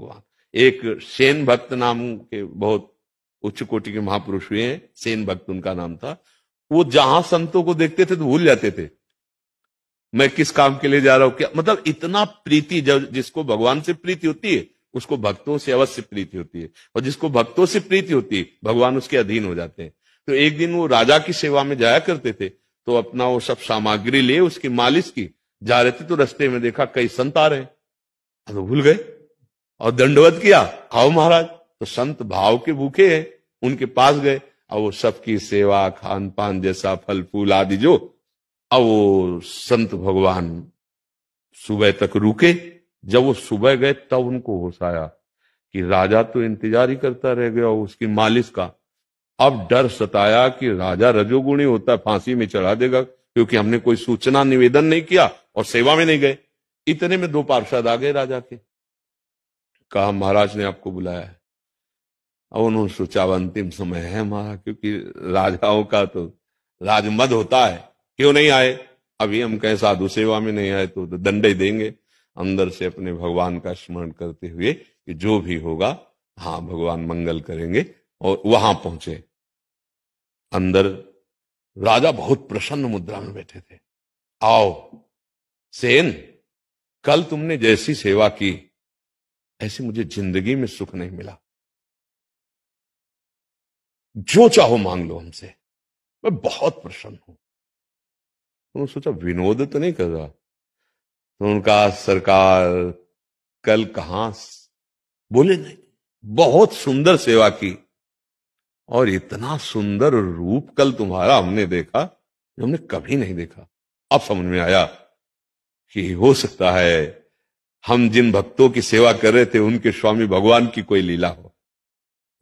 हुआ एक सेन भक्त नाम के बहुत उच्च कोटि के महापुरुष हुए हैं सेन भक्त उनका नाम था वो जहां संतों को देखते थे तो भूल जाते थे मैं किस काम के लिए जा रहा हूं क्या मतलब इतना प्रीति जब जिसको भगवान से प्रीति होती है उसको भक्तों से अवश्य प्रीति होती है और जिसको भक्तों से प्रीति होती है भगवान उसके अधीन हो जाते हैं तो एक दिन वो राजा की सेवा में जाया करते थे तो अपना वो सब सामग्री ले उसकी मालिश की जा रहे थे तो रस्ते में देखा कई संत आ रहे हैं तो भूल गए और दंडवत किया खाओ महाराज तो संत भाव के भूखे हैं उनके पास गए और वो सबकी सेवा खान पान जैसा फल फूल आदि जो अब वो संत भगवान सुबह तक रुके जब वो सुबह गए तब उनको होश आया कि राजा तो इंतजार ही करता रह गया उसकी मालिश का अब डर सताया कि राजा रजोगुणी होता है फांसी में चढ़ा देगा क्योंकि हमने कोई सूचना निवेदन नहीं किया और सेवा में नहीं गए इतने में दो पार्षद आ गए राजा के कहा महाराज ने आपको बुलाया है अब उन्होंने सोचा अंतिम समय है महाराज क्योंकि राजाओं का तो राजमद होता है क्यों नहीं आए अभी हम कहें साधु सेवा में नहीं आए तो, तो दंडे देंगे अंदर से अपने भगवान का स्मरण करते हुए कि जो भी होगा हाँ भगवान मंगल करेंगे और वहां पहुंचे अंदर राजा बहुत प्रसन्न मुद्रा में बैठे थे आओ सेन कल तुमने जैसी सेवा की ऐसे मुझे जिंदगी में सुख नहीं मिला जो चाहो मांग लो हमसे मैं बहुत प्रसन्न हूं उन्होंने सोचा विनोद तो नहीं कर रहा तो उनका सरकार कल कहा बोले नहीं बहुत सुंदर सेवा की और इतना सुंदर रूप कल तुम्हारा हमने देखा जो हमने कभी नहीं देखा अब समझ में आया कि हो सकता है हम जिन भक्तों की सेवा कर रहे थे उनके स्वामी भगवान की कोई लीला हो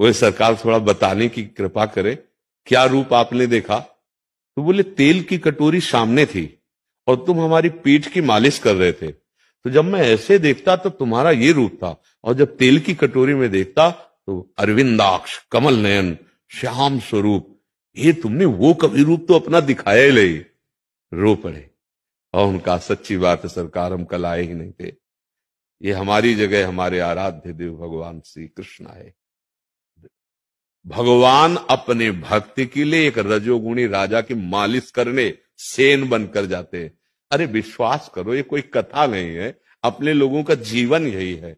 वह सरकार थोड़ा बताने की कृपा करे क्या रूप आपने देखा तो बोले तेल की कटोरी सामने थी और तुम हमारी पीठ की मालिश कर रहे थे तो जब मैं ऐसे देखता तो तुम्हारा ये रूप था और जब तेल की कटोरी में देखता तो अरविंदाक्ष कमल नयन श्याम स्वरूप ये तुमने वो कभी रूप तो अपना दिखाया ही नहीं रो पड़े और उनका सच्ची बात है सरकार हम कल आए ही नहीं थे ये हमारी जगह हमारे आराध्य देव भगवान श्री कृष्ण है भगवान अपने भक्ति के लिए एक रजोगुणी राजा की मालिश करने सेन बनकर जाते अरे विश्वास करो ये कोई कथा नहीं है अपने लोगों का जीवन यही है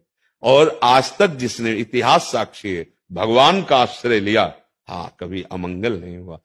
और आज तक जिसने इतिहास साक्षी है भगवान का आश्रय लिया हाँ कभी अमंगल नहीं हुआ